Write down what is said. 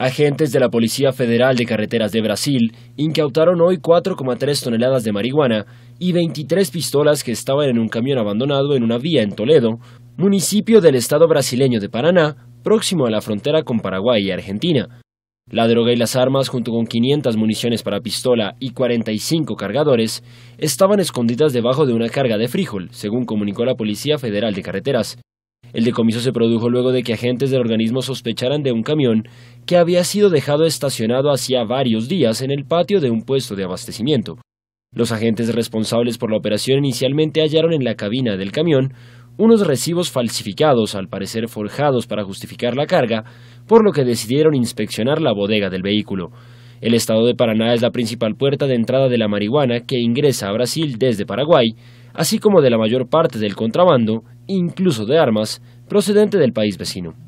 Agentes de la Policía Federal de Carreteras de Brasil incautaron hoy 4,3 toneladas de marihuana y 23 pistolas que estaban en un camión abandonado en una vía en Toledo, municipio del estado brasileño de Paraná, próximo a la frontera con Paraguay y Argentina. La droga y las armas, junto con 500 municiones para pistola y 45 cargadores, estaban escondidas debajo de una carga de frijol, según comunicó la Policía Federal de Carreteras. El decomiso se produjo luego de que agentes del organismo sospecharan de un camión que había sido dejado estacionado hacía varios días en el patio de un puesto de abastecimiento. Los agentes responsables por la operación inicialmente hallaron en la cabina del camión unos recibos falsificados, al parecer forjados para justificar la carga, por lo que decidieron inspeccionar la bodega del vehículo. El estado de Paraná es la principal puerta de entrada de la marihuana que ingresa a Brasil desde Paraguay, así como de la mayor parte del contrabando, incluso de armas, procedente del país vecino.